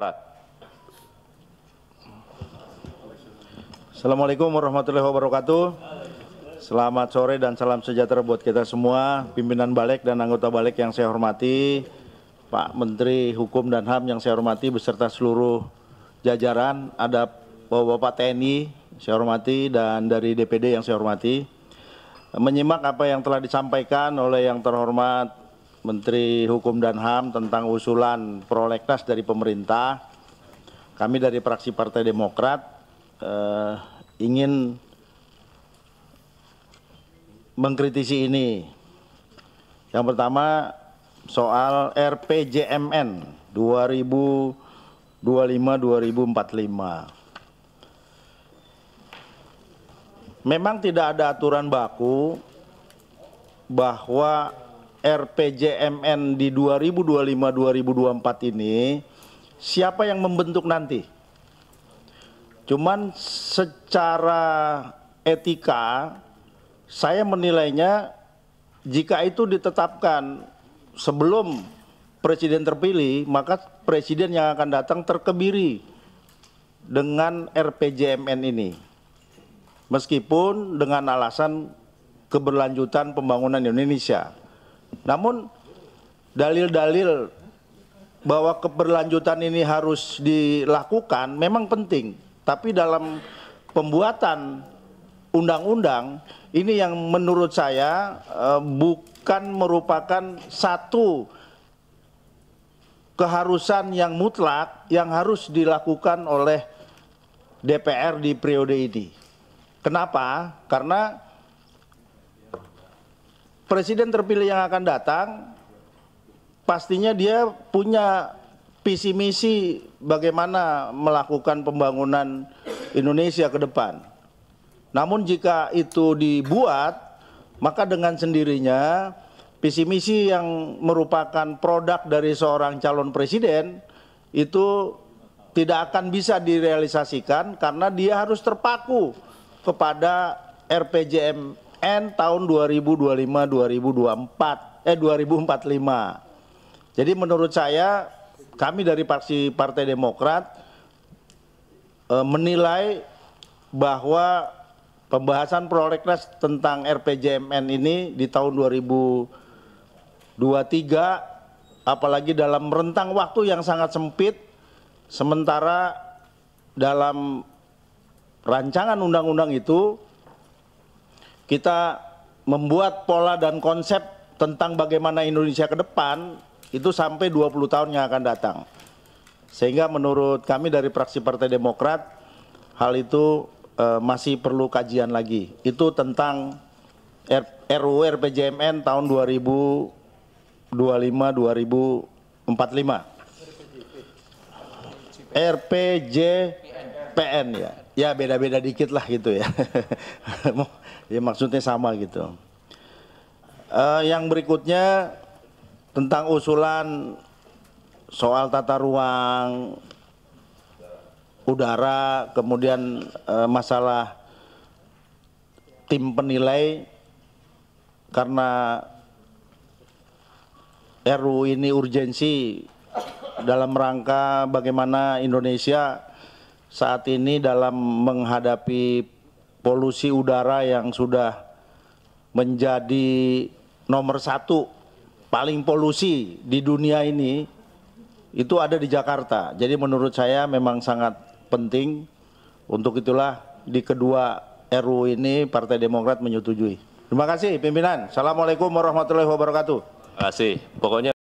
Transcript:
Prat. Assalamualaikum warahmatullahi wabarakatuh. Selamat sore dan salam sejahtera buat kita semua, pimpinan Balik dan anggota Balik yang saya hormati, Pak Menteri Hukum dan HAM yang saya hormati beserta seluruh jajaran, ada Bapak TNI saya hormati dan dari DPD yang saya hormati. Menyimak apa yang telah disampaikan oleh yang terhormat Menteri Hukum dan HAM tentang usulan prolegnas dari pemerintah. Kami dari fraksi Partai Demokrat eh, ingin mengkritisi ini. Yang pertama soal RPJMN 2025-2045. Memang tidak ada aturan baku bahwa RPJMN di 2025-2024 ini siapa yang membentuk nanti. Cuman secara etika saya menilainya jika itu ditetapkan sebelum presiden terpilih maka presiden yang akan datang terkebiri dengan RPJMN ini. Meskipun dengan alasan keberlanjutan pembangunan Indonesia namun dalil-dalil bahwa keberlanjutan ini harus dilakukan memang penting tapi dalam pembuatan undang-undang ini yang menurut saya eh, bukan merupakan satu keharusan yang mutlak yang harus dilakukan oleh DPR di periode ini. Kenapa? Karena presiden terpilih yang akan datang pastinya dia punya visi misi bagaimana melakukan pembangunan Indonesia ke depan. Namun jika itu dibuat, maka dengan sendirinya visi misi yang merupakan produk dari seorang calon presiden itu tidak akan bisa direalisasikan karena dia harus terpaku kepada RPJM N tahun 2025 2024 eh 2045. Jadi menurut saya kami dari partai Partai Demokrat eh, menilai bahwa pembahasan prolegnas tentang RPJMN ini di tahun 2023 apalagi dalam rentang waktu yang sangat sempit sementara dalam rancangan undang-undang itu kita membuat pola dan konsep tentang bagaimana Indonesia ke depan itu sampai 20 tahun yang akan datang. Sehingga menurut kami dari fraksi Partai Demokrat hal itu e, masih perlu kajian lagi. Itu tentang RUU RPJMN tahun 2025 2045. RPJPN ya. Ya beda-beda dikit lah gitu ya. ya maksudnya sama gitu. Uh, yang berikutnya tentang usulan soal tata ruang udara, kemudian uh, masalah tim penilai karena RU ini urgensi dalam rangka bagaimana Indonesia saat ini dalam menghadapi polusi udara yang sudah menjadi nomor satu paling polusi di dunia ini itu ada di Jakarta. Jadi menurut saya memang sangat penting untuk itulah di kedua RU ini Partai Demokrat menyetujui. Terima kasih pimpinan. Assalamualaikum warahmatullahi wabarakatuh. Terima kasih. Pokoknya